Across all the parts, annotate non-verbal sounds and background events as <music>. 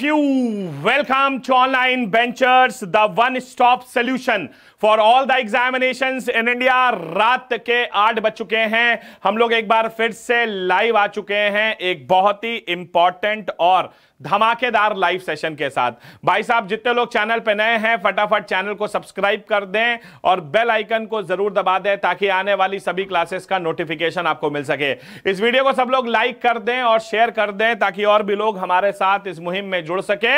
of you. Welcome to Online Ventures, the one-stop solution for all the examination in India रात के आठ बज चुके हैं हम लोग एक बार फिर से लाइव आ चुके हैं एक बहुत ही इंपॉर्टेंट और धमाकेदार लाइव सेशन के साथ भाई साहब जितने लोग चैनल पे नए हैं फटाफट चैनल को सब्सक्राइब कर दें और बेल आइकन को जरूर दबा दें ताकि आने वाली सभी क्लासेस का नोटिफिकेशन आपको मिल सके इस वीडियो को सब लोग लाइक कर दें और शेयर कर दें ताकि और भी लोग हमारे साथ इस मुहिम में जुड़ सके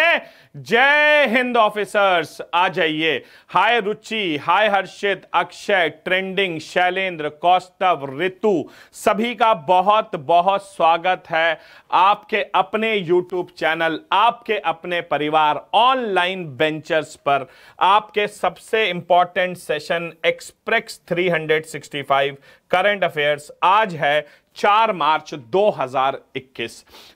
जय हिंद ऑफिसर्स आ जाइए hi Ruchi hi Harshit Akshay trending Shailendra Kaustav Ritu सभी का बहुत बहुत स्वागत है आपके अपने यूट्यूब चैनल आपके अपने परिवार ऑनलाइन बेंचर्स पर आपके सबसे important session express 365 current affairs आज है चार मार्च 2021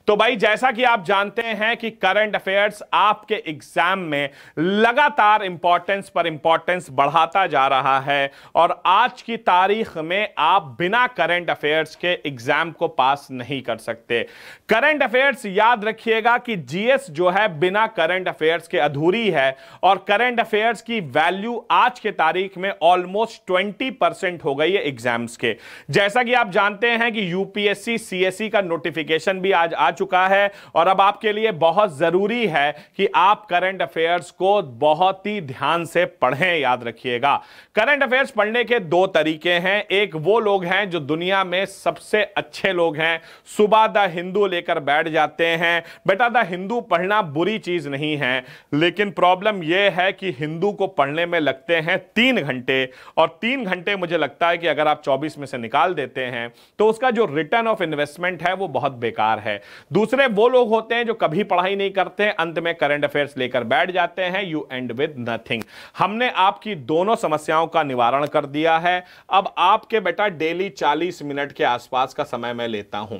तो भाई जैसा कि आप जानते हैं कि करंट अफेयर्स आपके एग्जाम में लगातार इंपॉर्टेंस पर इंपॉर्टेंस बढ़ाता जा रहा है और आज की तारीख में आप बिना करंट अफेयर्स के एग्जाम को पास नहीं कर सकते करंट अफेयर्स याद रखिएगा कि जीएस जो है बिना करंट अफेयर्स के अधूरी है और करंट अफेयर्स की वैल्यू आज के तारीख में ऑलमोस्ट ट्वेंटी हो गई है एग्जाम्स के जैसा कि आप जानते हैं कि यूपीएससी सीएससी का नोटिफिकेशन भी आज आ चुका है और अब आपके लिए बहुत जरूरी है कि आप करंट अफेयर्स को बहुत ही ध्यान से पढ़ें याद रखिएगा करंट अफेयर्स पढ़ने के दो तरीके हैं एक वो लोग हैं जो दुनिया में सबसे अच्छे लोग हैं सुबह द हिंदू लेकर बैठ जाते हैं बेटा द हिंदू पढ़ना बुरी चीज नहीं है लेकिन प्रॉब्लम यह है कि हिंदू को पढ़ने में लगते हैं तीन घंटे और तीन घंटे मुझे लगता है कि अगर आप चौबीस में से निकाल देते हैं तो उसका जो रिटर्न ऑफ इन्वेस्टमेंट है वो बहुत बेकार है दूसरे वो लोग होते हैं जो कभी पढ़ाई नहीं करते हैं अंत में करंट अफेयर्स लेकर बैठ जाते हैं यू एंड विद नथिंग हमने आपकी दोनों समस्याओं का निवारण कर दिया है अब आपके बेटा डेली चालीस मिनट के आसपास का समय मैं लेता हूं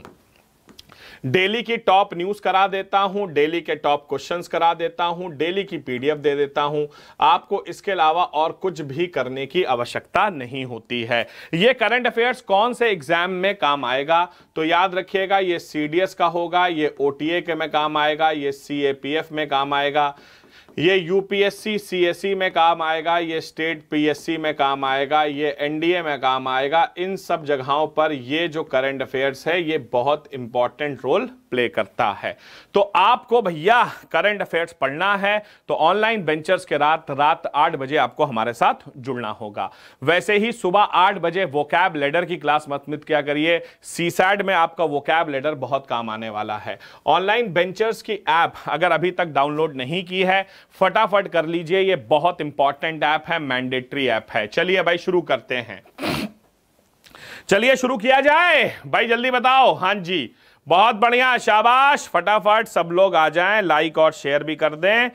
डेली की टॉप न्यूज करा देता हूं डेली के टॉप क्वेश्चंस करा देता हूं डेली की पीडीएफ दे देता हूं आपको इसके अलावा और कुछ भी करने की आवश्यकता नहीं होती है ये करंट अफेयर्स कौन से एग्जाम में काम आएगा तो याद रखिएगा ये सीडीएस का होगा ये ओटीए के में काम आएगा ये सीएपीएफ में काम आएगा ये यूपीएससी सीएससी e में काम आएगा ये स्टेट पीएससी में काम आएगा ये एनडीए में काम आएगा इन सब जगहों पर ये जो करंट अफेयर्स है ये बहुत इंपॉर्टेंट रोल प्ले करता है तो आपको भैया करंट अफेयर्स पढ़ना है तो ऑनलाइन वेंचर्स के रात रात आठ बजे आपको हमारे साथ जुड़ना होगा वैसे ही सुबह आठ बजे वोकैब लेडर की क्लास मत मित क्या करिए सीसैड में आपका वोकैब लेडर बहुत काम आने वाला है ऑनलाइन वेंचर्स की ऐप अगर अभी तक डाउनलोड नहीं की है फटाफट कर लीजिए ये बहुत इंपॉर्टेंट ऐप है मैंडेटरी ऐप है चलिए भाई शुरू करते हैं चलिए शुरू किया जाए भाई जल्दी बताओ हाँ जी बहुत बढ़िया शाबाश फटाफट सब लोग आ जाएं लाइक और शेयर भी कर दें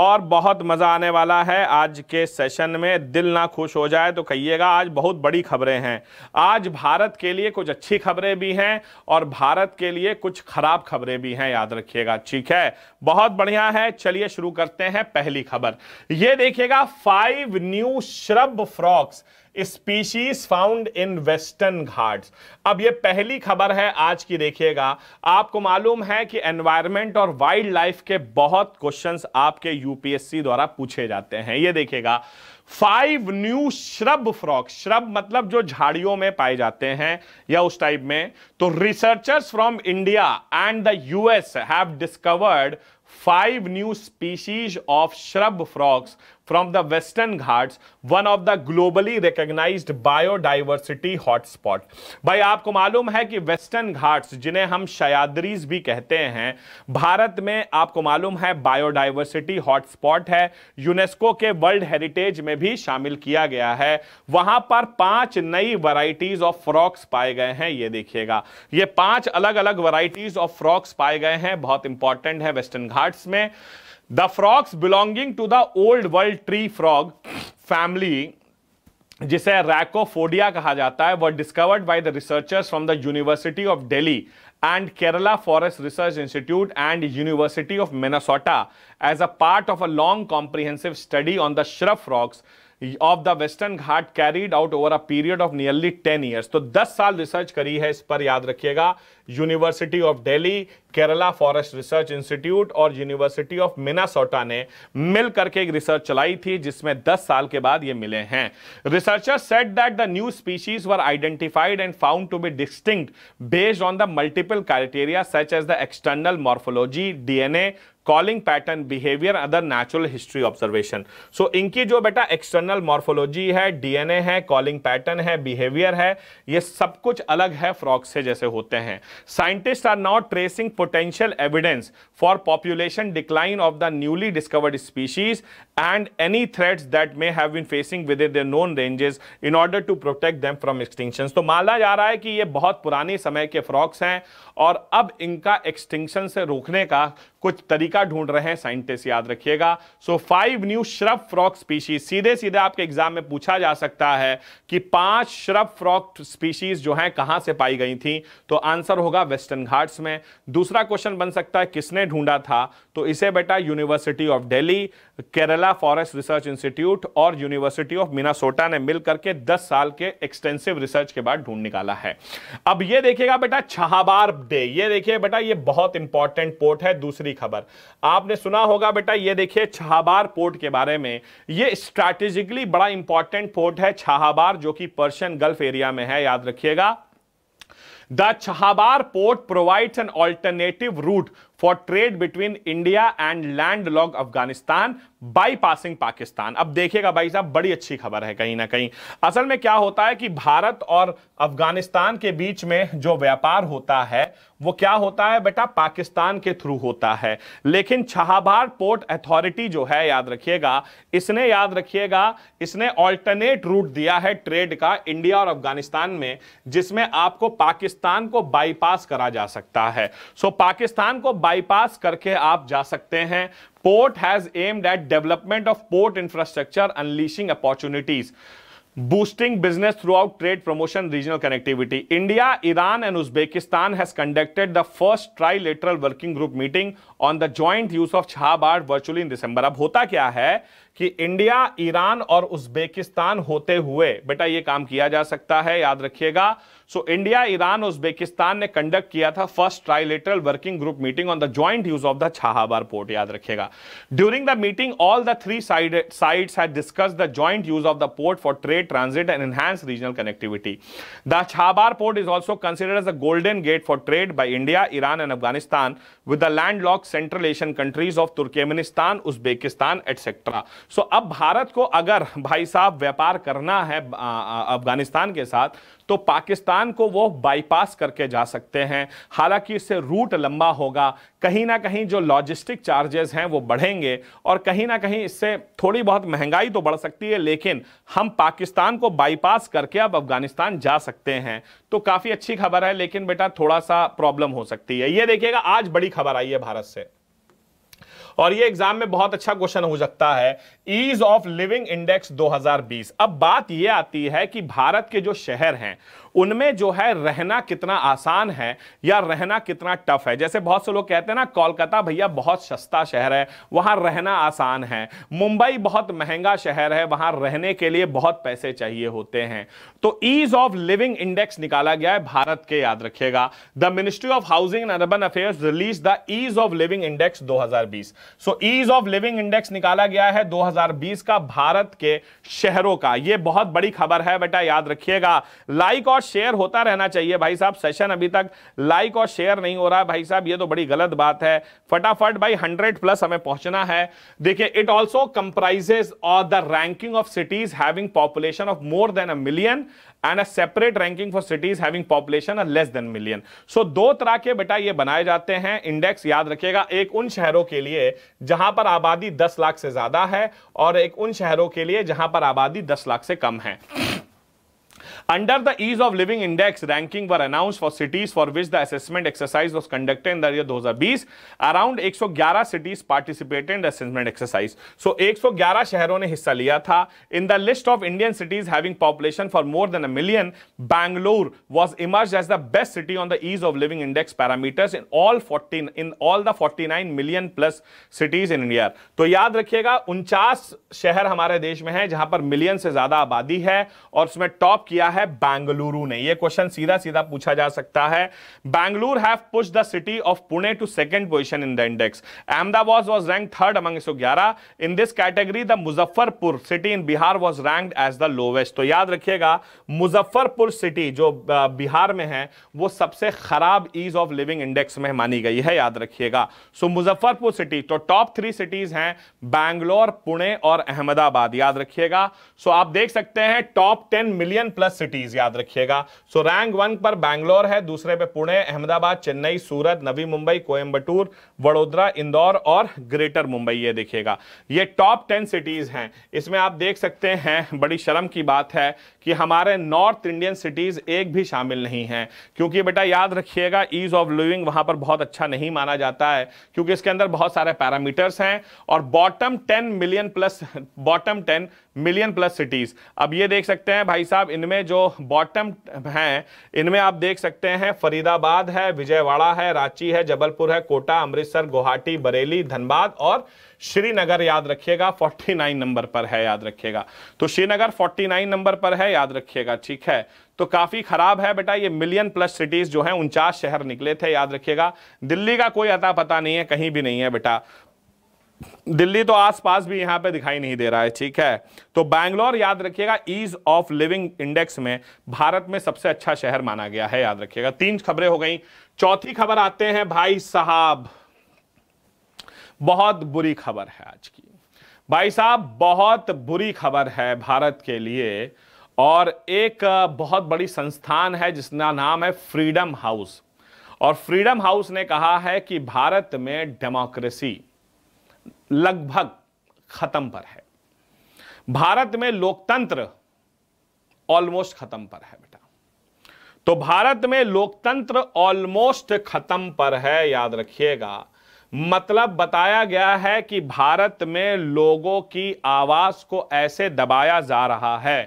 और बहुत मज़ा आने वाला है आज के सेशन में दिल ना खुश हो जाए तो कहिएगा आज बहुत बड़ी खबरें हैं आज भारत के लिए कुछ अच्छी खबरें भी हैं और भारत के लिए कुछ खराब खबरें भी हैं याद रखिएगा ठीक है बहुत बढ़िया है चलिए शुरू करते हैं पहली खबर ये देखिएगा five new shrub frogs species found in Western Ghats अब ये पहली खबर है आज की देखिएगा आपको मालूम है कि एनवायरमेंट और वाइल्ड लाइफ के बहुत क्वेश्चंस आपके यूपीएससी द्वारा पूछे जाते हैं ये देखिएगा five new shrub frog shrub मतलब जो झाड़ियों में पाए जाते हैं या उस टाइप में तो researchers from India and the US have discovered five new species of shrub frogs from the Western Ghats, one of the globally recognized biodiversity hotspot. भाई आपको मालूम है कि वेस्टर्न घाट्स जिन्हें हम शयादरीज भी कहते हैं भारत में आपको मालूम है बायोडाइवर्सिटी हॉटस्पॉट है यूनेस्को के वर्ल्ड हेरिटेज में भी शामिल किया गया है वहां पर पांच नई वराइटीज ऑफ फ्रॉक्स पाए गए हैं ये देखिएगा ये पांच अलग अलग वराइटीज ऑफ फ्रॉक्स पाए गए हैं बहुत इंपॉर्टेंट है वेस्टर्न घाट्स में the frogs belonging to the old world tree frog family जिसे रैकोफोडिया कहा जाता है वह discovered by the researchers from the University of Delhi and Kerala Forest Research Institute and University of Minnesota as a part of a long comprehensive study on the shrub frogs of the Western Ghat carried out over a period of nearly ten years तो दस साल research करी है इस पर याद रखिएगा University of Delhi Kerala Forest Research Institute और यूनिवर्सिटी ऑफ मिनासोटा ने मिल करके एक रिसर्च चलाई थी जिसमें 10 साल के बाद ये मिले हैं researcher set that the new species were identified and found to be distinct based on the multiple criteria such as the external morphology DNA calling pattern behaviour other natural history observation so इनकी जो बेटा external morphology है DNA है calling pattern है behaviour है ये सब कुछ अलग है फ्रॉग से जैसे होते हैं Scientists are now tracing potential evidence for population decline of the newly discovered species and any threats that may have been facing within their known ranges in order to protect them from extinctions. तो माना जा रहा है कि ये बहुत पुराने समय के फ्रॉक्स हैं और अब इनका एक्सटिंक्शन से रोकने का कुछ तरीका ढूंढ रहे हैं साइंटिस्ट याद रखिएगा so five new shrub frog species सीधे सीधे आपके एग्जाम में पूछा जा सकता है कि पांच श्रब फ्रॉक स्पीशीज जो हैं कहां से पाई गई थी तो आंसर होगा वेस्टर्न घाट्स में दूसरा क्वेश्चन बन सकता है किसने ढूंढा था तो इसे बेटा University of Delhi Kerala Forest Research Institute और यूनिवर्सिटी ऑफ मिनासोटा ने मिलकर के 10 साल के एक्सटेंसिव रिसर्च के बाद ढूंढ निकाला है अब ये देखिएगा बेटा छहाबार डे ये देखिए बेटा ये बहुत इंपॉर्टेंट पोर्ट है दूसरी खबर आपने सुना होगा बेटा ये देखिए छहाबार पोर्ट के बारे में ये स्ट्रैटेजिकली बड़ा इंपॉर्टेंट पोर्ट है छहाबार जो कि पर्शियन गल्फ एरिया में है याद रखिएगा the Chabahar port provides an alternative route for trade between India and landlocked Afghanistan bypassing Pakistan अब देखिएगा भाई साहब बड़ी अच्छी खबर है कहीं ना कहीं असल में क्या होता है कि भारत और अफगानिस्तान के बीच में जो व्यापार होता है वो क्या होता है बेटा पाकिस्तान के थ्रू होता है लेकिन छहाबार पोर्ट अथॉरिटी जो है याद रखिएगा इसने याद रखिएगा इसने अल्टरनेट रूट दिया है ट्रेड का इंडिया और अफगानिस्तान में जिसमें आपको पाकिस्तान को बाईपास करा जा सकता है सो पाकिस्तान को बाईपास करके आप जा सकते हैं port has aimed at development of port infrastructure unleashing opportunities boosting business throughout trade promotion regional connectivity india iran and uzbekistan has conducted the first trilateral working group meeting on the joint use of chabad virtually in december ab hota kya hai कि India Iran और Uzbekistan होते हुए बेटा ये काम किया जा सकता है याद रखिएगा सो इंडिया ईरान उज्बेकिस्तान ने कंडक्ट किया था first trilateral working group meeting on the joint use of the Chabahar port याद रखिएगा during the meeting all the three side है discuss the joint use of the port for trade transit and enhance regional connectivity the Chabahar port is also considered as the golden gate for trade by India Iran and Afghanistan with the land lock central Asian countries of Turkmenistan Uzbekistan etcetera so अब भारत को अगर भाई साहब व्यापार करना है अफगानिस्तान के साथ तो पाकिस्तान को वो बाईपास करके जा सकते हैं हालांकि इससे रूट लंबा होगा कहीं ना कहीं जो लॉजिस्टिक चार्जेस हैं वो बढ़ेंगे और कहीं ना कहीं इससे थोड़ी बहुत महंगाई तो बढ़ सकती है लेकिन हम पाकिस्तान को बाईपास करके अब अफगानिस्तान जा सकते हैं तो काफ़ी अच्छी खबर है लेकिन बेटा थोड़ा सा प्रॉब्लम हो सकती है ये देखिएगा आज बड़ी खबर आई है भारत से और ये एग्जाम में बहुत अच्छा क्वेश्चन हो सकता है ईज ऑफ लिविंग इंडेक्स 2020 अब बात ये आती है कि भारत के जो शहर हैं उनमें जो है रहना कितना आसान है या रहना कितना टफ है जैसे बहुत से लोग कहते हैं ना कोलकाता भैया बहुत सस्ता शहर है वहां रहना आसान है मुंबई बहुत महंगा शहर है वहां रहने के लिए बहुत पैसे चाहिए होते हैं तो ईज ऑफ लिविंग इंडेक्स निकाला गया है भारत के याद रखिएगा the Ministry of Housing and Urban Affairs release the Ease of living Index 2020 so ease of living index निकाला गया है 2020 का भारत के शहरों का यह बहुत बड़ी खबर है बेटा याद रखिएगा लाइक और शेयर होता रहना चाहिए भाई साहब सेशन अभी तक लाइक और शेयर नहीं हो रहा है भाई साहब ये तो बड़ी गलत बात है फटाफट भाई हंड्रेड प्लस हमें पहुंचना है देखिए इट ऑल्सो कंप्राइजेज और the ranking of cities having population of more than a million and a separate ranking for cities having population less than million so दो तरह के बेटा ये बनाए जाते हैं इंडेक्स याद रखिएगा एक उन शहरों के लिए जहां पर आबादी 10 लाख से ज्यादा है और एक उन शहरों के लिए जहां पर आबादी 10 लाख से कम है Under the ease of living index, ranking were announced for cities for which the assessment exercise was conducted in the year 2020. Around 111 cities participated in the assessment exercise. So 111 शहरों ने हिस्सा लिया था. In the list of Indian cities having population for more than a million, Bangalore was emerged as the best city on the ease of living index parameters in all 14 in all the 49 million plus cities in India. तो याद रखिएगा 49 शहर हमारे देश में हैं जहां पर मिलियन से ज्यादा आबादी है और उसमें टॉप किया है है बेंगलुरु ने यह क्वेश्चन सीधा सीधा पूछा जा सकता है Bengaluru have push the city of Pune to second position in the index Ahmedabad was rank third among 111 in this category the Muzaffarpur city in Bihar was rank as the lowest तो याद रखिएगा मुजफ्फरपुर सिटी जो बिहार में है वो सबसे खराब ईज ऑफ लिविंग इंडेक्स में मानी गई है याद रखिएगा सो मुजफ्फरपुर सिटी तो टॉप थ्री सिटीज हैं बैंगलोर पुणे और अहमदाबाद याद रखिएगा सो आप देख सकते हैं top ten million plus cities याद रखिएगा सो रैंक वन पर बैंगलोर है दूसरे पे पुणे अहमदाबाद चेन्नई सूरत नवी मुंबई कोयम्बटूर वडोदरा इंदौर और ग्रेटर मुंबई ये देखिएगा ये टॉप टेन सिटीज हैं इसमें आप देख सकते हैं बड़ी शर्म की बात है कि हमारे नॉर्थ इंडियन सिटीज एक भी शामिल नहीं है क्योंकि बेटा याद रखिएगा ईज ऑफ लिविंग वहां पर बहुत अच्छा नहीं माना जाता है क्योंकि इसके अंदर बहुत सारे पैरामीटर्स हैं और bottom ten million plus bottom ten million plus cities अब ये देख सकते हैं भाई साहब इनमें जो जो बॉटम हैं इनमें आप देख सकते हैं फरीदाबाद है विजयवाड़ा है रांची है जबलपुर है कोटा अमृतसर गुवाहाटी बरेली धनबाद और श्रीनगर याद रखिएगा 49 नंबर पर है याद रखिएगा तो श्रीनगर 49 नंबर पर है याद रखिएगा ठीक है तो काफ़ी ख़राब है बेटा ये मिलियन प्लस सिटीज़ जो हैं उनचास शहर निकले थे याद रखिएगा दिल्ली का कोई अता पता नहीं है कहीं भी नहीं है बेटा दिल्ली तो आसपास भी यहां पे दिखाई नहीं दे रहा है ठीक है तो बैंगलोर याद रखिएगा ईज ऑफ लिविंग इंडेक्स में भारत में सबसे अच्छा शहर माना गया है याद रखिएगा तीन खबरें हो गई चौथी खबर आते हैं भाई साहब बहुत बुरी खबर है आज की भाई साहब बहुत बुरी खबर है भारत के लिए और एक बहुत बड़ी संस्थान है जिसका नाम है फ्रीडम हाउस और फ्रीडम हाउस ने कहा है कि भारत में डेमोक्रेसी लगभग खत्म पर है भारत में लोकतंत्र ऑलमोस्ट खत्म पर है बेटा तो भारत में लोकतंत्र ऑलमोस्ट खत्म पर है याद रखिएगा मतलब बताया गया है कि भारत में लोगों की आवाज को ऐसे दबाया जा रहा है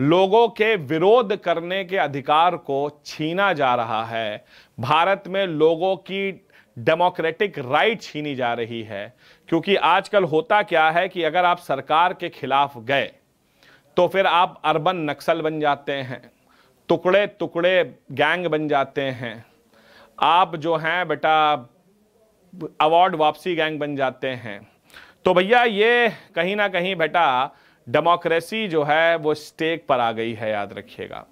लोगों के विरोध करने के अधिकार को छीना जा रहा है भारत में लोगों की डेमोक्रेटिक राइट छीनी जा रही है क्योंकि आजकल होता क्या है कि अगर आप सरकार के खिलाफ गए तो फिर आप अर्बन नक्सल बन जाते हैं टुकड़े टुकड़े गैंग बन जाते हैं आप जो हैं बेटा अवार्ड वापसी गैंग बन जाते हैं तो भैया ये कहीं ना कहीं बेटा डेमोक्रेसी जो है वो स्टेक पर आ गई है याद रखिएगा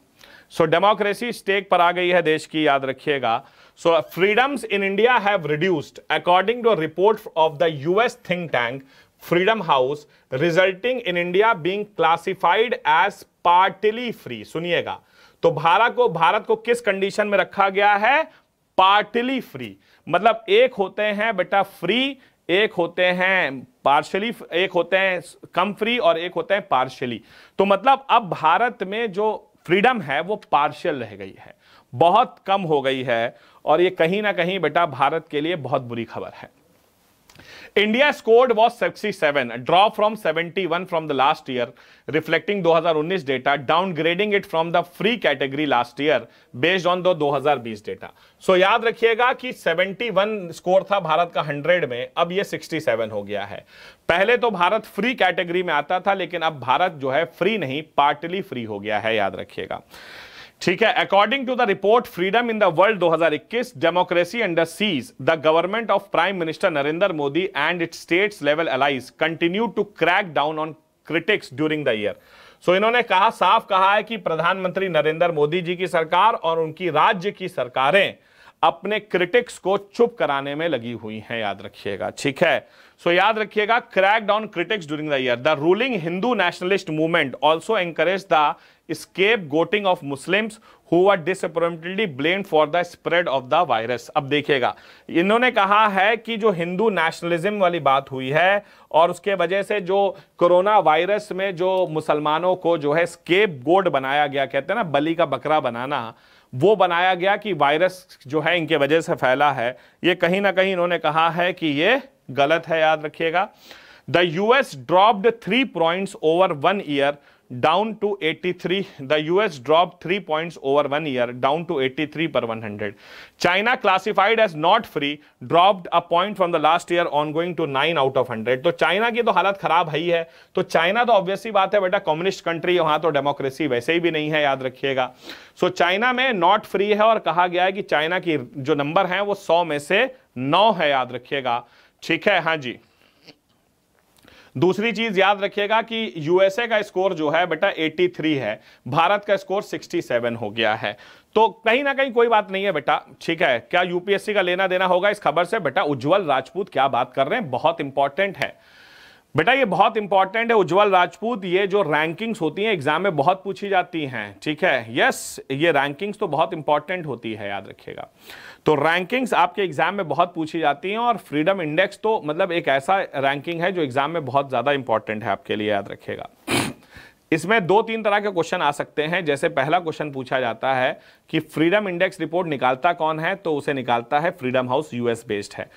सो डेमोक्रेसी स्टेक पर आ गई है देश की याद रखिएगा So freedoms in India have reduced according to a report of the US think tank Freedom House resulting in India being classified as partially free. सुनिएगा तो भारत को भारत को किस कंडीशन में रखा गया है पार्टली फ्री मतलब एक होते हैं बेटा फ्री एक होते हैं पार्शली एक होते हैं कम फ्री और एक होते हैं पार्शली तो मतलब अब भारत में जो फ्रीडम है वो पार्शियल रह गई है बहुत कम हो गई है और ये कहीं ना कहीं बेटा भारत के लिए बहुत बुरी खबर है India scored was seven drop from one from the last year reflecting 2019 data downgrading it from the free category last year based on the बीस डेटा सो याद रखिएगा कि वन स्कोर था भारत का हंड्रेड में अब यह सिक्सटी सेवन हो गया है पहले तो भारत फ्री कैटेगरी में आता था लेकिन अब भारत जो है फ्री नहीं पार्टली फ्री हो गया है याद रखिएगा ठीक है according to the report Freedom in the world 2021 democracy under Siege the government of prime minister Narendra Modi and it states level allies continue to crack down on critics during the year so इन्होंने कहा साफ कहा है कि प्रधानमंत्री नरेंद्र मोदी जी की सरकार और उनकी राज्य की सरकारें अपने क्रिटिक्स को चुप कराने में लगी हुई हैं याद रखिएगा ठीक है सो so, याद रखिएगा crack down critics during the year the ruling Hindu nationalist movement also encourage the scapegoating of Muslims who are for the spread of the virus अब देखिएगा इन्होंने कहा है कि जो हिंदू नेशनलिज्म वाली बात हुई है और उसके वजह से जो कोरोना वायरस में जो मुसलमानों को जो है स्केप गोड बनाया गया कहते हैं ना बलि का बकरा बनाना वो बनाया गया कि वायरस जो है इनके वजह से फैला है ये कहीं ना कहीं इन्होंने कहा है कि ये गलत है याद रखिएगा the US dropped three points over one year down to 83 the US drop three points over one year down to 83 per 100 China classified as not free drop a point from the last year on going to nine out of 100 तो China की तो हालत खराब है ही है तो China तो obviously बात है बेटा कम्युनिस्ट कंट्री है वहां तो डेमोक्रेसी वैसे ही भी नहीं है याद रखिएगा सो so, चाइना में नॉट फ्री है और कहा गया है कि चाइना की जो नंबर है वो सौ में से नौ है याद रखिएगा ठीक है हाँ जी दूसरी चीज याद रखिएगा कि यूएसए का स्कोर जो है बेटा 83 है भारत का स्कोर 67 हो गया है तो कहीं ना कहीं कोई बात नहीं है बेटा ठीक है क्या यूपीएससी का लेना देना होगा इस खबर से बेटा उज्जवल राजपूत क्या बात कर रहे हैं बहुत इंपॉर्टेंट है बेटा ये बहुत इंपॉर्टेंट है उज्जवल राजपूत ये जो रैंकिंग्स होती हैं एग्जाम में बहुत पूछी जाती हैं ठीक है यस ये रैंकिंग्स तो बहुत इंपॉर्टेंट होती है याद रखिएगा तो रैंकिंग्स आपके एग्जाम में बहुत पूछी जाती हैं और फ्रीडम इंडेक्स तो मतलब एक ऐसा रैंकिंग है जो एग्जाम में बहुत ज़्यादा इंपॉर्टेंट है आपके लिए याद रखेगा इसमें दो तीन तरह के क्वेश्चन आ सकते हैं जैसे पहला क्वेश्चन पूछा जाता है कि फ्रीडम इंडेक्स रिपोर्ट निकालता कौन है तो उसे निकालता है फ्रीडम हाउस यूएस बेस्ड है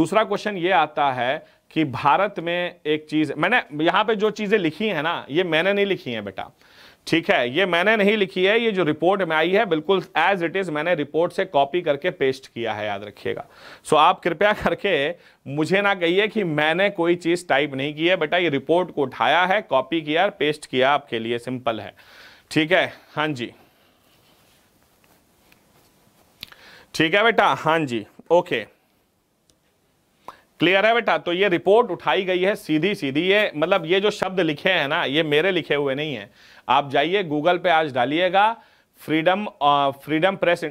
दूसरा क्वेश्चन ये आता है कि भारत में एक चीज़ मैंने यहां पे जो चीज़ें लिखी है ना ये मैंने नहीं लिखी है बेटा ठीक है ये मैंने नहीं लिखी है ये जो रिपोर्ट में आई है बिल्कुल एज इट इज मैंने रिपोर्ट से कॉपी करके पेस्ट किया है याद रखिएगा सो आप कृपया करके मुझे ना कहिए कि मैंने कोई चीज टाइप नहीं की है बेटा ये रिपोर्ट को उठाया है कॉपी किया पेस्ट किया आपके लिए सिंपल है ठीक है हाँ जी ठीक है बेटा हाँ जी ओके क्लियर है बेटा तो ये रिपोर्ट उठाई गई है सीधी सीधी ये मतलब ये जो शब्द लिखे हैं ना ये मेरे लिखे हुए नहीं हैं आप जाइए गूगल पे आज डालिएगा freedom freedom press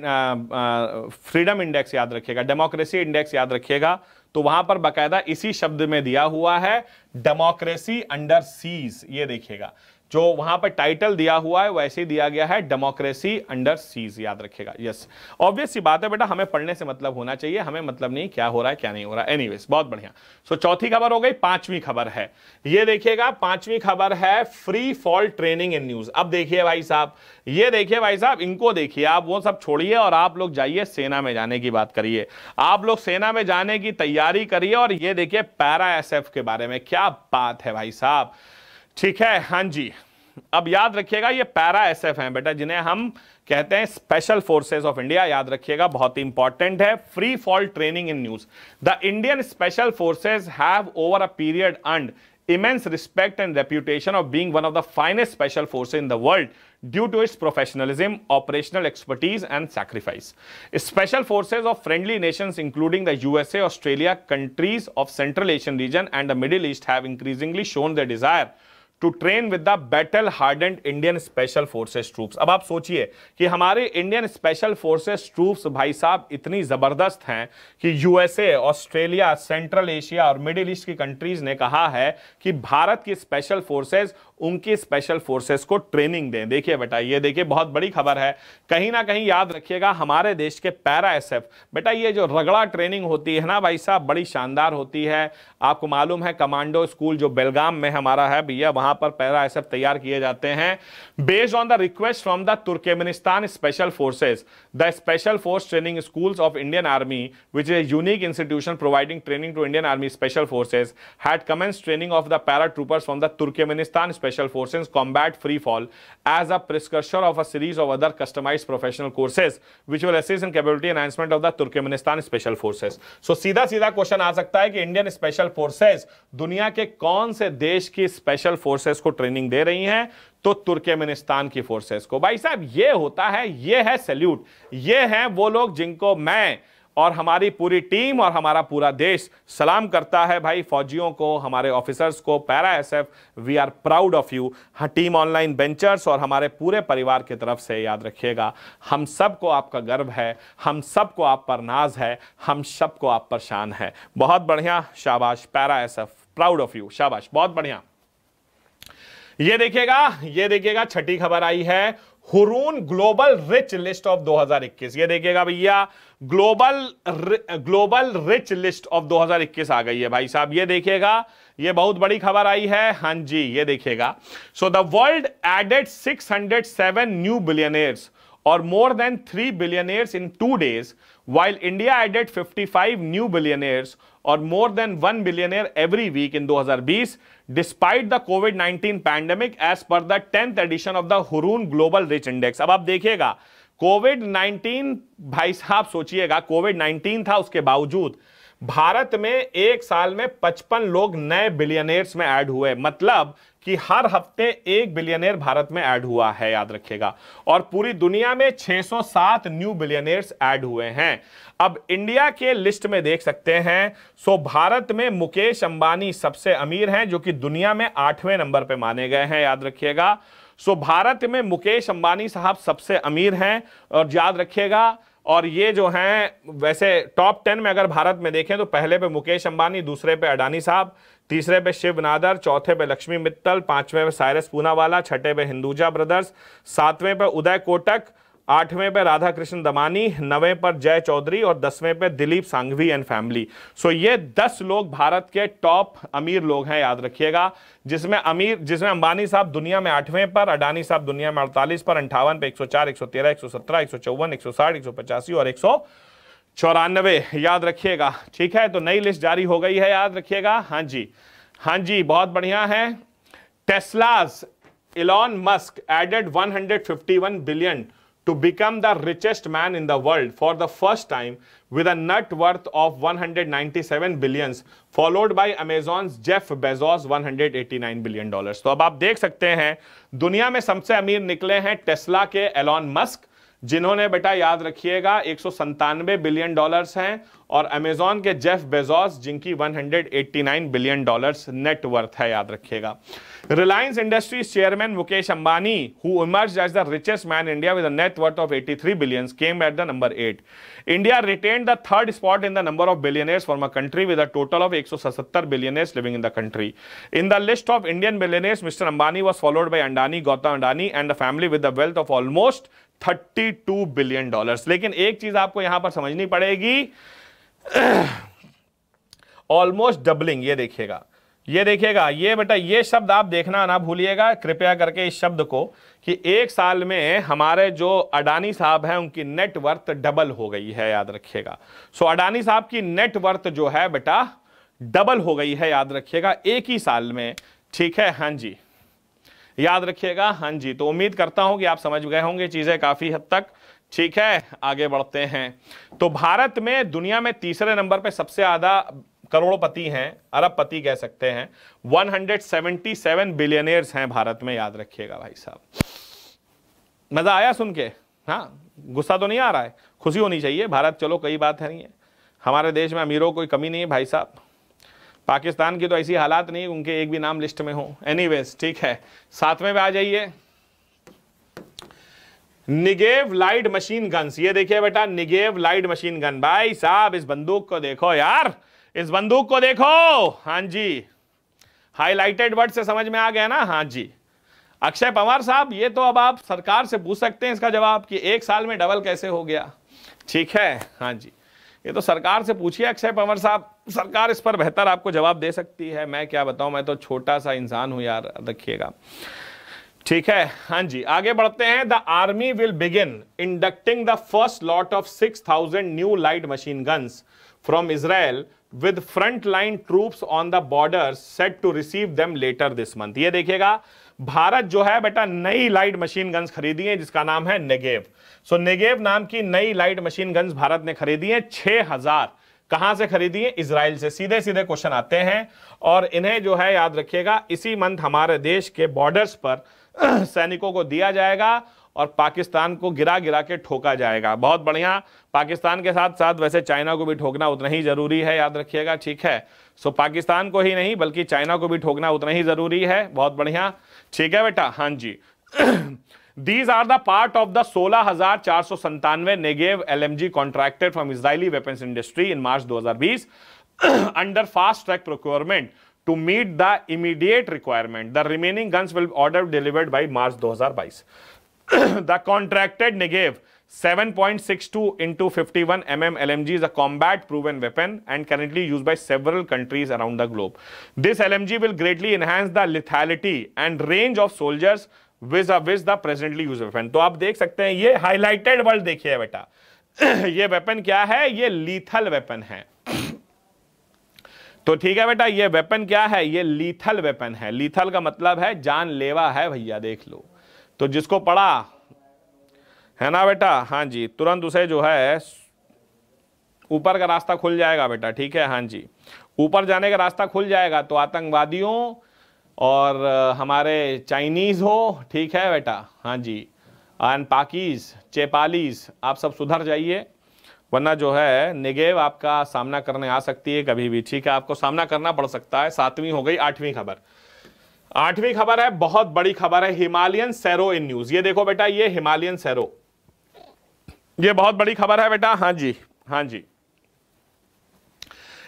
freedom index याद रखिएगा डेमोक्रेसी इंडेक्स याद रखिएगा तो वहां पर बकायदा इसी शब्द में दिया हुआ है डेमोक्रेसी अंडर सीज ये देखिएगा जो वहां पर टाइटल दिया हुआ है वैसे ही दिया गया है डेमोक्रेसी अंडर सीज याद रखेगा यस ऑब्वियस सी बात है बेटा हमें पढ़ने से मतलब होना चाहिए हमें मतलब नहीं क्या हो रहा है क्या नहीं हो रहा है एनी बहुत बढ़िया सो so, चौथी खबर हो गई पांचवी खबर है ये देखिएगा पांचवी खबर है free fall training in news अब देखिए भाई साहब ये देखिए भाई साहब इनको देखिए आप वो सब छोड़िए और आप लोग जाइए सेना में जाने की बात करिए आप लोग सेना में जाने की तैयारी करिए और ये देखिए पैरा एसएफ के बारे में क्या बात है भाई साहब ठीक है हाँ जी अब याद रखिएगा ये पैरा एसएफ हैं बेटा जिन्हें हम कहते हैं स्पेशल फोर्सेस ऑफ इंडिया याद रखिएगा बहुत ही इंपॉर्टेंट है free fall training in news the Indian special forces have over a period earned immense respect and reputation of being one of the finest special forces in the world due to its professionalism operational expertise and sacrifice special forces of friendly nation including the USA Australia countries of Central Asian region and the Middle East have increasingly shown the desire to train with the battle hardened Indian special forces troops अब आप सोचिए कि हमारे Indian special forces troops भाई साहब इतनी जबरदस्त हैं कि यूएसए ऑस्ट्रेलिया सेंट्रल एशिया और मिडिल ईस्ट की कंट्रीज ने कहा है कि भारत की स्पेशल फोर्सेज उनकी स्पेशल फोर्सेस को ट्रेनिंग दें देखिए बेटा ये देखिए बहुत बड़ी खबर है कहीं ना कहीं याद रखिएगा हमारे देश के पैरा एस बेटा ये जो रगड़ा ट्रेनिंग होती है ना भाई साहब बड़ी शानदार होती है आपको मालूम है कमांडो स्कूल जो बेलगाम में हमारा है भैया वहां पर पैरा एस तैयार किए जाते हैं based on the request from the Turkmenistan special forces the special force training schools of Indian army which is unique institution providing training to Indian army special forces had commence training of the paratroopers from the Turkmenistan special special forces combat free fall as a precursor of a series of other customise professional courses which will assist in capability enhancement of the Turkmenistan special forces सो सीधा सीधा question आ सकता है कि Indian special forces दुनिया के कौन से देश की स्पेशल फोर्सेज को ट्रेनिंग दे रही हैं तो तुर्कमेनिस्तान की फोर्सेज को भाई साहब ये होता है ये है सैल्यूट ये है वो लोग जिनको मैं और हमारी पूरी टीम और हमारा पूरा देश सलाम करता है भाई फौजियों को हमारे ऑफिसर्स को para SF we are proud of you team online Ventures और हमारे पूरे परिवार की तरफ से याद रखिएगा हम सबको आपका गर्व है हम सबको आप पर नाज है हम सबको आप पर शान है बहुत बढ़िया शाबाश para S proud of you शाबाश बहुत बढ़िया ये देखिएगा ये देखिएगा छठी खबर आई है Hurun global rich list of 2021 ये देखिएगा भैया global global rich list of 2021 आ गई है भाई साहब ये देखिएगा ये बहुत बड़ी खबर आई है हां जी ये देखिएगा so the world added 607 new billionaires और more than three billionaires in two days while India added 55 new billionaires और more than one billionaire every week in 2020, despite the Covid 19 pandemic as per the tenth edition of the Hurun global rich index अब आप देखिएगा Covid 19 भाई साहब सोचिएगा Covid 19 था उसके बावजूद भारत में एक साल में 55 लोग नए बिलियनर्स में ऐड हुए मतलब कि हर हफ्ते एक बिलियनर भारत में ऐड हुआ है याद रखिएगा और पूरी दुनिया में 607 न्यू बिलियनियर्स ऐड हुए हैं अब इंडिया के लिस्ट में देख सकते हैं सो भारत में मुकेश अंबानी सबसे अमीर हैं जो कि दुनिया में आठवें नंबर पे माने गए हैं याद रखिएगा सो भारत में मुकेश अंबानी साहब सबसे अमीर हैं और याद रखिएगा और ये जो हैं वैसे टॉप टेन में अगर भारत में देखें तो पहले पे मुकेश अंबानी दूसरे पे अडानी साहब तीसरे पे शिव नादर चौथे पे लक्ष्मी मित्तल पांचवें पे सायरस पूनावाला छठे पे हिंदुजा ब्रदर्स सातवें पे उदय कोटक आठवें पे राधा कृष्ण दमानी नवें पर जय चौधरी और दसवें पे दिलीप सांघवी एंड फैमिली सो ये दस लोग भारत के टॉप अमीर लोग हैं याद रखिएगा जिसमें अमीर जिसमें अंबानी साहब दुनिया में आठवें पर अडानी साहब दुनिया में अड़तालीस पर अंठावन पे एक सौ चार एक सौ तेरह एक सौ सत्रह एक सौ चौवन एक सौ साठ एक सौ पचासी और एक सौ चौरानवे याद रखिएगा ठीक है तो नई लिस्ट जारी हो गई है याद रखिएगा हाँ जी हाँ जी बहुत बढ़िया है Tesla's Elon Musk added 151 billion to become the richest man in the world for the first time with a net worth of 197 billion followed by Amazon Jeff Bezos nine billion dollar तो अब आप देख सकते हैं दुनिया में सबसे अमीर निकले हैं टेस्ला के एलॉन मस्क जिन्होंने बेटा याद रखिएगा एक बिलियन डॉलर्स हैं और अमेजोन के जेफ बेजोस जिनकी 189 बिलियन डॉलर्स नेटवर्थ है याद रखिएगा Reliance Industries chairman Mukesh Ambani who emerge as the richest man India with net ऑफ 83 three billion came at the number eight India retain the third spot in the number of billionaires for my country with a total of 177 billionaires living in the country in the list of Indian billionaires mister Ambani was followed by Adani Gautam Adani and the family with the wealth of almost 32 billion dollars लेकिन एक चीज आपको यहां पर समझनी पड़ेगी almost doubling ये देखिएगा ये देखिएगा ये बेटा ये शब्द आप देखना ना भूलिएगा कृपया करके इस शब्द को कि एक साल में हमारे जो अडानी साहब हैं उनकी नेटवर्थ डबल हो गई है याद रखिएगा सो अडानी साहब की नेटवर्थ जो है बेटा डबल हो गई है याद रखिएगा एक ही साल में ठीक है हाँ जी याद रखिएगा हाँ जी तो उम्मीद करता हूं कि आप समझ गए होंगे चीजें काफी हद तक ठीक है आगे बढ़ते हैं तो भारत में दुनिया में तीसरे नंबर पे सबसे ज्यादा करोड़पति हैं अरब पति कह सकते हैं 177 बिलियनियर्स हैं भारत में याद रखिएगा भाई साहब मजा आया सुन के हाँ गुस्सा तो नहीं आ रहा है खुशी होनी चाहिए भारत चलो कई बात है नहीं है हमारे देश में अमीरों कोई कमी नहीं है भाई साहब पाकिस्तान की तो ऐसी हालात नहीं उनके एक भी नाम लिस्ट में हो एनीवेज ठीक है सातवें पे आ जाइए निगेव लाइट मशीन गन्स ये देखिए बेटा निगेव लाइट मशीन गन भाई साहब इस बंदूक को देखो यार इस बंदूक को देखो हाँ जी हाईलाइटेड वर्ड से समझ में आ गया ना हाँ जी अक्षय पवार साहब ये तो अब आप सरकार से पूछ सकते हैं इसका जवाब कि एक साल में डबल कैसे हो गया ठीक है हाँ जी ये तो सरकार से पूछिए अक्षय पंवर साहब सरकार इस पर बेहतर आपको जवाब दे सकती है मैं क्या बताऊं मैं तो छोटा सा इंसान हूं यार रखिएगा ठीक है हाँ जी आगे बढ़ते हैं the army will begin inducting the first lot of six thousand new light machine guns from Israel with front line troops on the border set to receive them later this month ये देखिएगा भारत जो है बेटा नई light machine guns खरीदी है जिसका नाम है नेगेव सो नेगेव नाम की नई लाइट मशीन गन्स भारत ने खरीदी है छह हजार कहां से खरीदी है इसराइल से सीधे सीधे क्वेश्चन आते हैं और इन्हें जो है याद रखिएगा इसी मंथ हमारे देश के बॉर्डर्स पर <clears throat> सैनिकों को दिया जाएगा और पाकिस्तान को गिरा गिरा के ठोका जाएगा बहुत बढ़िया पाकिस्तान के साथ साथ वैसे चाइना को भी ठोकना उतना ही जरूरी है याद रखिएगा ठीक है सो पाकिस्तान को ही नहीं बल्कि चाइना को भी ठोकना उतना ही जरूरी है बहुत बढ़िया ठीक है बेटा हां जी these are the part of the सोलह हजार चार सौ संतानवे Negev L M G contracted from Israeli weapon industry in March दो हजार बीस under fast track procurement to meet the immediate requirement the remaining guns will order delivered by March दो हजार बाईस the contracted Negev 7.62 into 51 mm LMG is a combat proven weapon and currently used by several countries around the globe. This LMG will greatly enhance the lethality and range of soldiers vis-a-vis the presently used weapon. तो आप देख सकते हैं ये highlighted word देखिए बेटा ये weapon क्या है ये लीथल वेपन है तो ठीक है बेटा ये वेपन क्या है ये लीथल वेपन है लीथल का मतलब है जानलेवा है भैया देख लो तो जिसको पढ़ा है ना बेटा हाँ जी तुरंत उसे जो है ऊपर का रास्ता खुल जाएगा बेटा ठीक है हाँ जी ऊपर जाने का रास्ता खुल जाएगा तो आतंकवादियों और हमारे चाइनीज़ हो ठीक है बेटा हाँ जी एंड पाकिज चेपालीस आप सब सुधर जाइए वरना जो है निगेव आपका सामना करने आ सकती है कभी भी ठीक है आपको सामना करना पड़ सकता है सातवीं हो गई आठवीं खबर आठवीं खबर है बहुत बड़ी खबर है हिमालयन सैरो इन न्यूज़ ये देखो बेटा ये हिमालयन सैरो ये बहुत बड़ी खबर है बेटा हाँ जी हाँ जी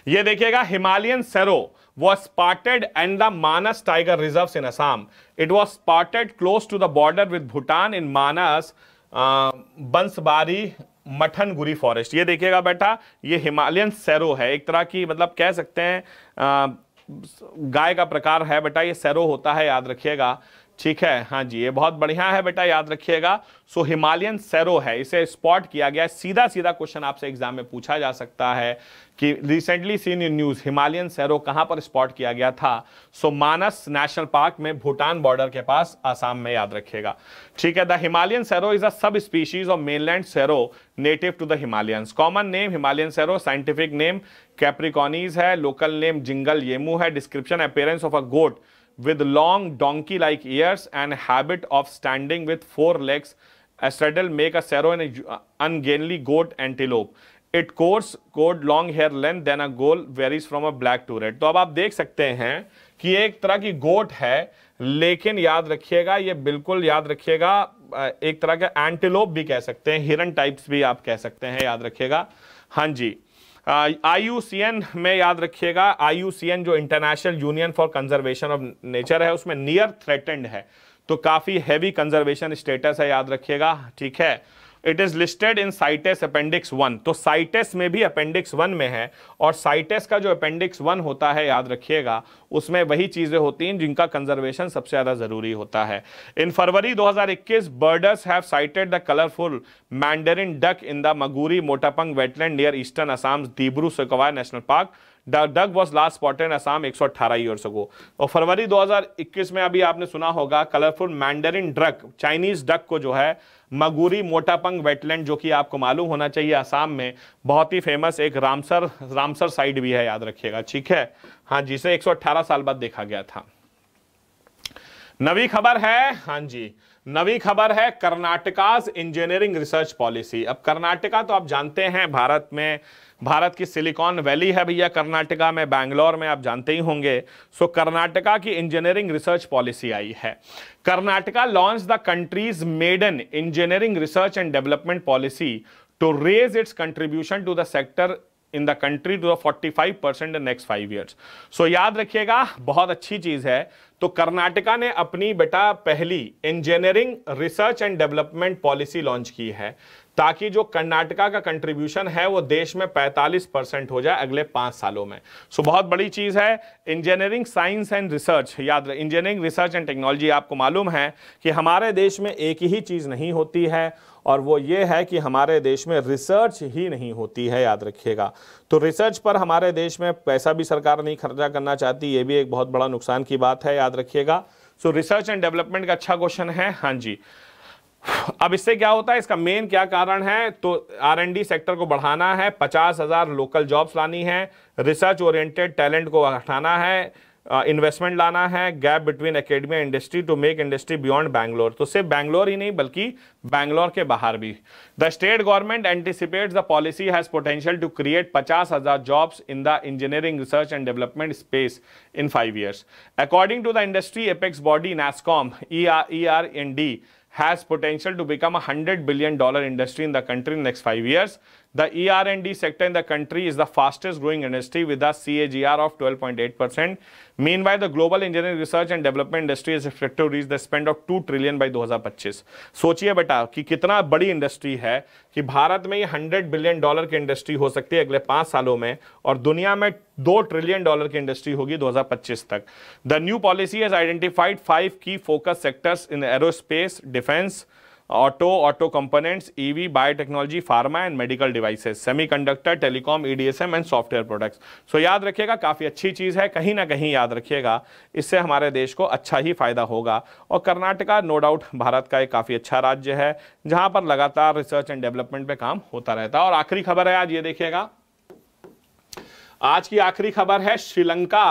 ये देखिएगा Himalayan serow was spotted and the Manas tiger reserve in Assam it was spotted close to the border with Bhutan in Manas Bansbari Mathanguri forest ये देखिएगा बेटा ये हिमालयन सेरो है एक तरह की मतलब कह सकते हैं uh, गाय का प्रकार है बेटा ये सेरो होता है याद रखिएगा ठीक है हाँ जी ये बहुत बढ़िया है बेटा याद रखिएगा सो हिमालयन सेरो है इसे स्पॉट किया गया सीधा सीधा क्वेश्चन आपसे एग्जाम में पूछा जा सकता है कि recently seen in news Himalayan serow कहां पर स्पॉट किया गया था so so, Manas national park में भूटान बॉर्डर के पास आसाम में याद रखिएगा ठीक है the Himalayan serow is a sub species of mainland serow native to the Himalayas common name Himalayan serow scientific name capricornis है लोकल नेम जिंगल येमू है description appearance of a goat with long donkey like ears and habit of standing with four legs a make a serow ungainly an antelope it coarse coat long hair length than a goal varies from a black to red तो अब आप देख सकते हैं कि एक तरह की गोट है लेकिन याद रखिएगा ये बिल्कुल याद रखिएगा एक तरह का एंटीलोप भी कह सकते हैं हिरन टाइप्स भी आप कह सकते हैं याद रखिएगा हाँ जी आई uh, में याद रखिएगा आई जो international union for conservation of nature है उसमें नियर थ्रेटेंड है तो काफ़ी हैवी कंजर्वेशन स्टेटस है याद रखिएगा ठीक है it is listed in CITES appendix one तो साइटेस में भी अपेंडिक्स वन में है और साइटेस का जो अपेंडिक्स वन होता है याद रखिएगा उसमें वही चीज़ें होती हैं जिनका कंजर्वेशन सबसे ज़्यादा ज़रूरी होता है in February 2021 birders have sighted the colourful mandarin duck in the Maguri Motapung wetland near eastern Assam Dibru Saikhowa national park duck was last spotted Assam अट्ठारह ईयर्स अगो और फरवरी 2021 में अभी आपने सुना होगा colourful mandarin duck Chinese duck को जो है मगूरी मोटापंग वेटलैंड जो कि आपको मालूम होना चाहिए असम में बहुत ही फेमस एक रामसर रामसर साइड भी है याद रखिएगा ठीक है हाँ जिसे 118 साल बाद देखा गया था नवी खबर है हाँ जी नवी खबर है कर्नाटकाज इंजीनियरिंग रिसर्च पॉलिसी अब कर्नाटका तो आप जानते हैं भारत में भारत की सिलिकॉन वैली है भैया कर्नाटका में बैंगलोर में आप जानते ही होंगे सो कर्नाटका की इंजीनियरिंग रिसर्च पॉलिसी आई है Karnataka launch the country's maiden engineering research and development policy to raise its contribution to the sector in the country to the 45 percent in next five years so याद रखिएगा बहुत अच्छी चीज है तो कर्नाटका ने अपनी बेटा पहली engineering research and development policy launch की है ताकि जो कर्नाटका का कंट्रीब्यूशन है वो देश में 45 परसेंट हो जाए अगले पांच सालों में सो so, बहुत बड़ी चीज़ है इंजीनियरिंग साइंस एंड रिसर्च याद इंजीनियरिंग रिसर्च एंड टेक्नोलॉजी आपको मालूम है कि हमारे देश में एक ही चीज़ नहीं होती है और वो ये है कि हमारे देश में रिसर्च ही नहीं होती है याद रखिएगा तो रिसर्च पर हमारे देश में पैसा भी सरकार नहीं खर्चा करना चाहती ये भी एक बहुत बड़ा नुकसान की बात है याद रखिएगा सो रिसर्च एंड डेवलपमेंट का अच्छा क्वेश्चन है हाँ जी अब इससे क्या होता है इसका मेन क्या कारण है तो डी सेक्टर को बढ़ाना है पचास हजार लोकल जॉब्स लानी है रिसर्च ओरिएंटेड टैलेंट को हटाना है इन्वेस्टमेंट uh, लाना है gap between academy industry to make industry beyond Bangalore तो सिर्फ बैंगलोर ही नहीं बल्कि बैंगलोर के बाहर भी the state government anticipate the policy has potential to create पचास हजार jobs in the engineering research and development space in five years according to the industry apex body NASSCOM E R E R and D has potential to become a 100 billion dollar industry in the country in the next 5 years The ER&D sector in the country is the fastest growing industry with a CAGR of 12.8%. Meanwhile, the global engineering research and development industry is expected to reach the spend of 2 trillion by 2025. सोचिए बेटा कि कितना बड़ी industry है कि भारत में ये 100 billion dollar की इंडस्ट्री हो सकती है अगले पांच सालों में और दुनिया में 2 ट्रिलियन डॉलर की इंडस्ट्री होगी 2025 तक The new policy has identified five key focus sectors in aerospace, defence auto auto components EV e biotechnology pharma and medical devices semiconductor telecom EDSM e and software products so याद रखिएगा काफ़ी अच्छी चीज़ है कहीं ना कहीं याद रखिएगा इससे हमारे देश को अच्छा ही फायदा होगा और कर्नाटका नो डाउट भारत का एक काफ़ी अच्छा राज्य है जहाँ पर लगातार रिसर्च एंड डेवलपमेंट पर काम होता रहता है और आखिरी खबर है आज ये देखिएगा आज की आखिरी खबर है Sri Lanka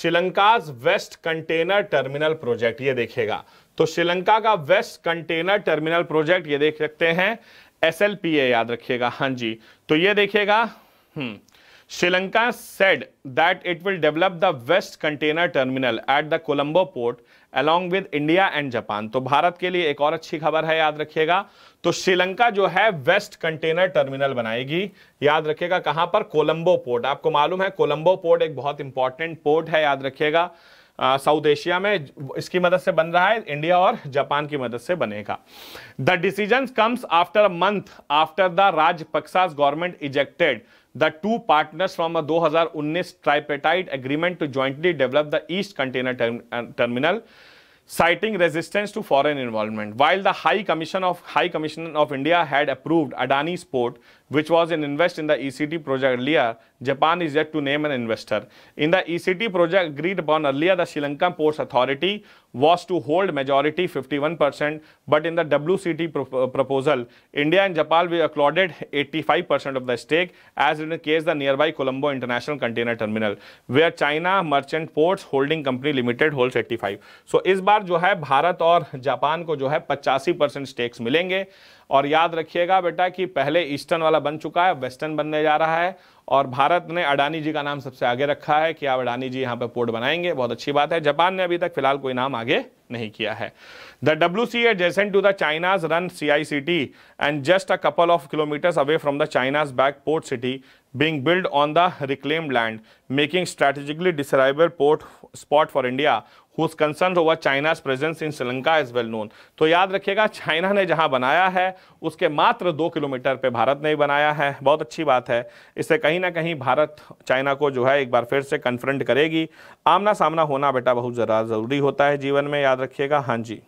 Sri Lanka's west container terminal project ये देखिएगा तो श्रीलंका का वेस्ट कंटेनर टर्मिनल प्रोजेक्ट ये देख सकते हैं एस एल पी ए याद रखिएगा हाँ जी तो ये देखिएगा hmm, Sri Lanka said that it will develop the west container terminal at the Colombo port along with India and Japan तो भारत के लिए एक और अच्छी खबर है याद रखिएगा तो श्रीलंका जो है वेस्ट कंटेनर टर्मिनल बनाएगी याद रखिएगा कहां पर कोलंबो पोर्ट आपको मालूम है कोलंबो पोर्ट एक बहुत इंपॉर्टेंट पोर्ट है याद रखिएगा साउथ एशिया में इसकी मदद से बन रहा है इंडिया और जापान की मदद से बनेगा the decision comes after month after the Rajapaksas government ejected the two partners from दो हजार उन्नीस tripartite agreement to jointly develop the east container terminal citing resistance to foreign involvement while the high commission of high commission of India had approved Adani sport which was an invest in the ECT project earlier, Japan is yet to name an investor. In the ECT project agreed upon earlier, the Sri Lankan Ports Authority was to hold majority 51%, but in the WCT pro proposal, India and Japan were accorded 85% of the stake, as in the case the nearby Colombo International Container Terminal, where China Merchant Ports Holding Company Limited holds 85. So इस बार जो है भारत और Japan को जो है पचासी percent stakes और याद रखिएगा बेटा कि पहले ईस्टर्न वाला बन चुका है वेस्टर्न बनने जा रहा है और भारत ने अडानी जी का नाम सबसे आगे रखा है कि आप अडानी जी यहाँ पर पोर्ट बनाएंगे बहुत अच्छी बात है जापान ने अभी तक फिलहाल कोई नाम आगे नहीं किया है the W C adjacent to the China's run C I C T and just a couple of kilometres away from the China's back port city being build on the reclaimed land making strategically desirable port spot for India whose concern over China's presence in Sri Lanka is well known तो याद रखिएगा China ने जहां बनाया है उसके मात्र दो किलोमीटर पे भारत ने बनाया है बहुत अच्छी बात है इससे कहीं ना कहीं भारत चाइना को जो है एक बार फिर से कन्फ्रंट करेगी आमना सामना होना बेटा बहुत ज़रा ज़रूरी होता है जीवन में याद रखिएगा हाँ जी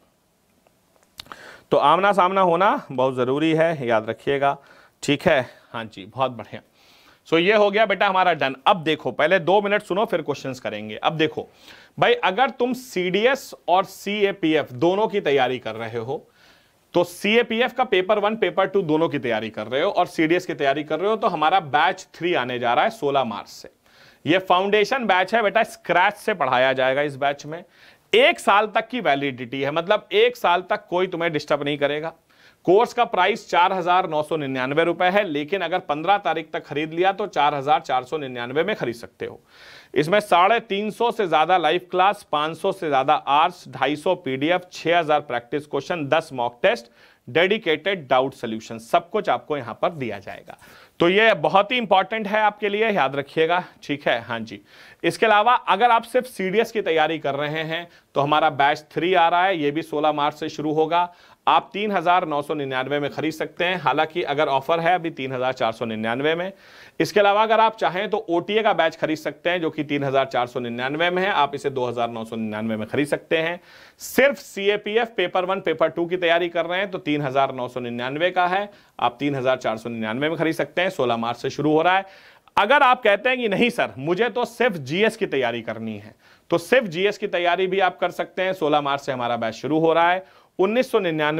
तो आमना सामना होना बहुत ज़रूरी है याद रखिएगा ठीक है हाँ जी बहुत बढ़िया सो ये हो गया बेटा हमारा डन अब देखो पहले दो मिनट सुनो फिर क्वेश्चन करेंगे अब देखो भाई अगर तुम सी और सीएपीएफ दोनों की तैयारी कर रहे हो तो सीएपीएफ का पेपर वन पेपर टू दोनों की तैयारी कर रहे हो और सीडीएस की तैयारी कर रहे हो तो हमारा बैच थ्री आने जा रहा है सोलह मार्च से ये फाउंडेशन बैच है बेटा स्क्रैच से पढ़ाया जाएगा इस बैच में एक साल तक की वैलिडिटी है मतलब एक साल तक कोई तुम्हें डिस्टर्ब नहीं करेगा कोर्स का प्राइस चार हजार नौ सौ निन्यानवे रुपए है लेकिन अगर पंद्रह तारीख तक खरीद लिया तो चार हजार चार सौ निन्यानवे में खरीद सकते हो इसमें साढ़े तीन सौ से ज्यादा लाइव क्लास पांच सौ से ज्यादा आर्ट्स ढाई सौ पीडीएफ छह हजार प्रैक्टिस क्वेश्चन दस mock test dedicated doubt solution सब कुछ आपको यहां पर दिया जाएगा तो ये बहुत ही इंपॉर्टेंट है आपके लिए याद रखिएगा ठीक है हाँ जी इसके अलावा अगर आप सिर्फ सीडीएस की तैयारी कर रहे हैं तो हमारा बैच थ्री आ रहा है ये भी 16 मार्च से शुरू होगा आप तीन हज़ार नौ सौ निन्यानवे में ख़रीद सकते हैं हालांकि अगर ऑफर है अभी तीन हज़ार चार सौ निन्यानवे में इसके अलावा अगर आप चाहें तो ओ का बैच खरीद सकते हैं जो कि तीन हज़ार चार सौ निन्यानवे में है आप इसे दो हज़ार नौ सौ निन्यानवे में खरीद सकते हैं सिर्फ C paper one paper two की तैयारी कर रहे हैं तो तीन हज़ार नौ सौ निन्यानवे का है आप तीन हज़ार चार सौ निन्यानवे में खरीद सकते हैं सोलह मार्च से शुरू हो रहा है अगर आप कहते हैं कि नहीं सर मुझे तो सिर्फ जीएस की तैयारी करनी है तो सिर्फ जीएस की तैयारी भी आप कर सकते हैं 16 मार्च से हमारा बैच शुरू हो रहा है उन्नीस सौ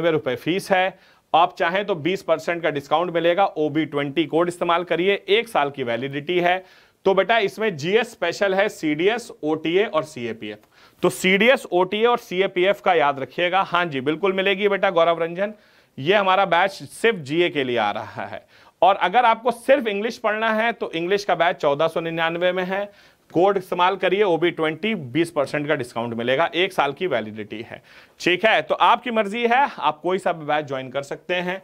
रुपए फीस है आप चाहें तो 20 परसेंट का डिस्काउंट मिलेगा बी ट्वेंटी कोड इस्तेमाल करिए एक साल की वैलिडिटी है तो बेटा इसमें जीएस स्पेशल है सीडीएस ओटीए और सीएपीएफ तो सीडीएस ओटीए और सीएपीएफ का याद रखिएगा हाँ जी बिल्कुल मिलेगी बेटा गौरव रंजन ये हमारा बैच सिर्फ जीए के लिए आ रहा है और अगर आपको सिर्फ इंग्लिश पढ़ना है तो इंग्लिश का बैच चौदह में है कोड इस्तेमाल करिए बी ट्वेंटी बीस परसेंट का डिस्काउंट मिलेगा एक साल की वैलिडिटी है ठीक है तो आपकी मर्जी है आप कोई सा भी बैच ज्वाइन कर सकते हैं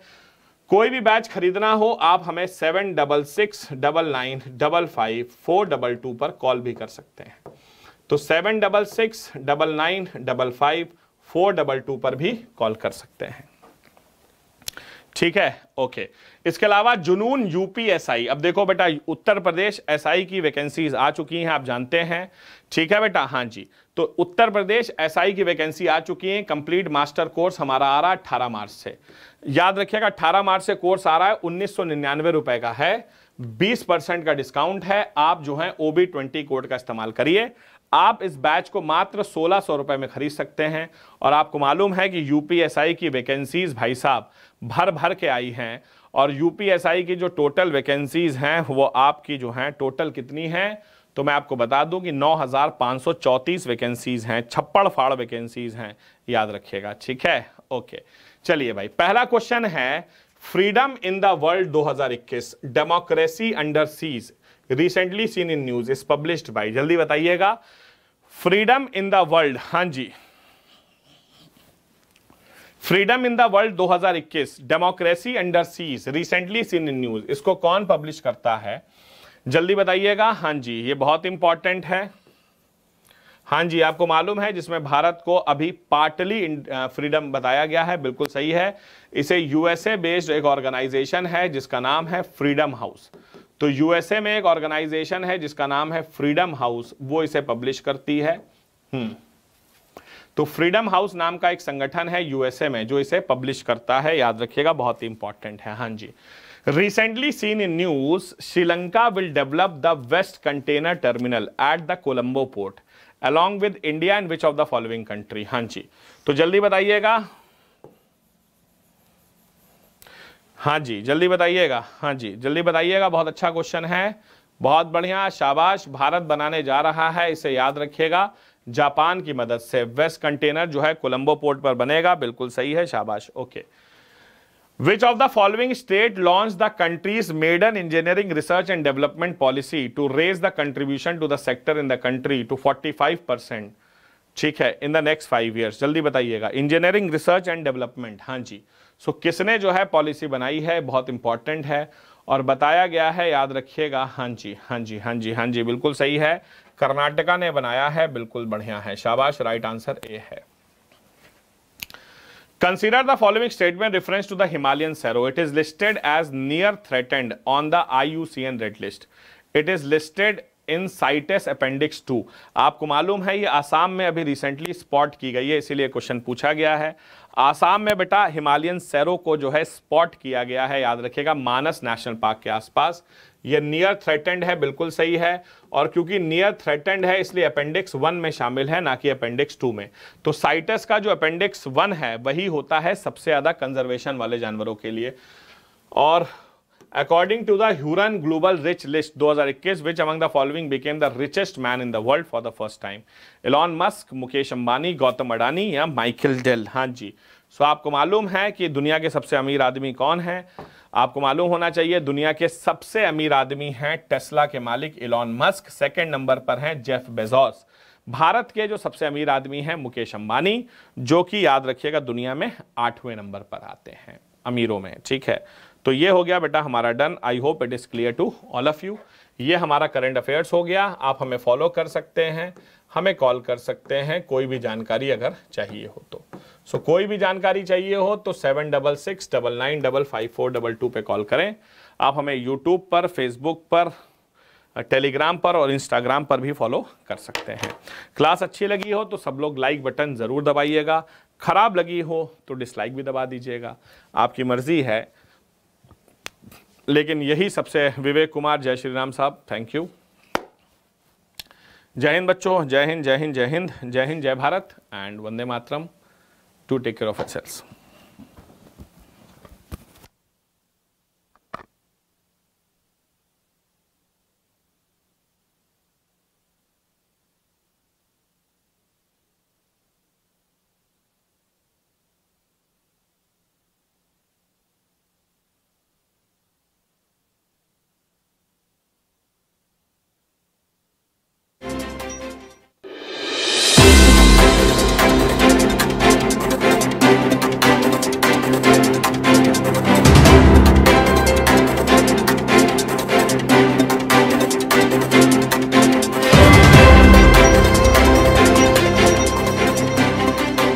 कोई भी बैच खरीदना हो आप हमें seven double six double nine double five four double two पर कॉल भी कर सकते हैं तो seven double six double nine double five four double two पर भी कॉल कर सकते हैं ठीक है ओके इसके अलावा जुनून यूपीएसआई अब देखो बेटा उत्तर प्रदेश एसआई की वैकेंसीज आ चुकी हैं आप जानते हैं ठीक है बेटा हाँ जी तो उत्तर प्रदेश एसआई की वैकेंसी आ चुकी है कंप्लीट मास्टर कोर्स हमारा आ रहा है अठारह मार्च से याद रखिएगा अठारह मार्च से कोर्स आ रहा है उन्नीस सौ निन्यानवे रुपए का है 20 परसेंट का डिस्काउंट है आप जो है ओबी ट्वेंटी कोड का इस्तेमाल करिए आप इस बैच को मात्र सोलह सौ रुपये में खरीद सकते हैं और आपको मालूम है कि यूपीएसआई की वैकेंसीज़ भाई साहब भर भर के आई हैं और यूपीएसआई की जो टोटल वैकेंसीज़ हैं वो आपकी जो हैं टोटल कितनी हैं तो मैं आपको बता दूं कि 9,534 वैकेंसीज़ हैं छप्पड़ फाड़ वैकेंसीज़ हैं याद रखिएगा ठीक है ओके चलिए भाई पहला क्वेश्चन है freedom in the world 2021 democracy under siege recently seen in news is published भाई जल्दी बताइएगा फ्रीडम इन द वर्ल्ड हां जी freedom in the world 2021 democracy under siege recently seen in news इसको कौन पब्लिश करता है जल्दी बताइएगा हां जी ये बहुत इंपॉर्टेंट है हां जी आपको मालूम है जिसमें भारत को अभी पार्टली फ्रीडम बताया गया है बिल्कुल सही है इसे यूएसए बेस्ड एक ऑर्गेनाइजेशन है जिसका नाम है फ्रीडम हाउस तो यूएसए में एक ऑर्गेनाइजेशन है जिसका नाम है फ्रीडम हाउस वो इसे पब्लिश करती है हम्म। तो फ्रीडम हाउस नाम का एक संगठन है यूएसए में जो इसे पब्लिश करता है याद रखिएगा बहुत ही इंपॉर्टेंट है हाँ जी recently seen in news Sri Lanka will develop the west container terminal at the Colombo port along with India and which of the following country हाँ जी तो जल्दी बताइएगा हाँ जी जल्दी बताइएगा हाँ जी जल्दी बताइएगा बहुत अच्छा क्वेश्चन है बहुत बढ़िया शाबाश भारत बनाने जा रहा है इसे याद रखिएगा जापान की मदद से वेस्ट कंटेनर जो है कोलंबो पोर्ट पर बनेगा बिल्कुल सही है शाबाश okay which of the following state launch the country's maiden engineering research and development policy to raise the contribution to the sector in the country to five percent ठीक है in the next five years जल्दी बताइएगा engineering research and development हाँ जी सो किसने जो है policy बनाई है बहुत इंपॉर्टेंट है और बताया गया है याद रखिएगा हाँ जी हाँ जी हाँ जी हाँ जी बिल्कुल सही है कर्नाटका ने बनाया है बिल्कुल बढ़िया है शाबाश राइट आंसर ए है Consider the following statement reference to the Himalayan serow it is listed as near threatened on the I red list it is listed in CITES appendix two आपको मालूम है ये आसाम में अभी रिसेंटली स्पॉट की गई है इसीलिए क्वेश्चन पूछा गया है आसाम में बेटा हिमालयन सैरो को जो है स्पॉट किया गया है याद रखिएगा मानस नेशनल पार्क के आसपास ये नियर थ्रेटेंड है बिल्कुल सही है और क्योंकि नियर थ्रेटेंड है इसलिए अपेंडिक्स वन में शामिल है ना कि अपेंडिक्स टू में तो साइटस का जो अपेंडिक्स वन है वही होता है सबसे ज़्यादा कंजर्वेशन वाले जानवरों के लिए और According to the Huron Global Rich List 2021, which among the following became the richest man in the world for the first time? Elon Musk, Mukesh Ambani, Gautam Adani या Michael Dell? हाँ जी सो so, आपको मालूम है कि दुनिया के सबसे अमीर आदमी कौन है आपको मालूम होना चाहिए दुनिया के सबसे अमीर आदमी हैं टेस्ला के मालिक इलॉन मस्क सेकंड नंबर पर हैं जेफ बेजोस भारत के जो सबसे अमीर आदमी हैं मुकेश अंबानी जो कि याद रखिएगा दुनिया में आठवें नंबर पर आते हैं अमीरों में ठीक है तो ये हो गया बेटा हमारा done I hope it is clear to all of you ये हमारा करंट अफेयर्स हो गया आप हमें फॉलो कर सकते हैं हमें कॉल कर सकते हैं कोई भी जानकारी अगर चाहिए हो तो सो so, कोई भी जानकारी चाहिए हो तो seven double six double nine double five four double two पर कॉल करें आप हमें यूट्यूब पर फेसबुक पर टेलीग्राम पर और इंस्टाग्राम पर भी फॉलो कर सकते हैं क्लास अच्छी लगी हो तो सब लोग लाइक बटन ज़रूर दबाइएगा ख़राब लगी हो तो डिसलाइक भी दबा दीजिएगा आपकी मर्ज़ी है लेकिन यही सबसे विवेक कुमार जय श्री राम साहब थैंक यू जय हिंद बच्चों जय Hind Jai Hind Jai Hind Jai Hind Jai Bharat and Vande Mataram to take care of it sales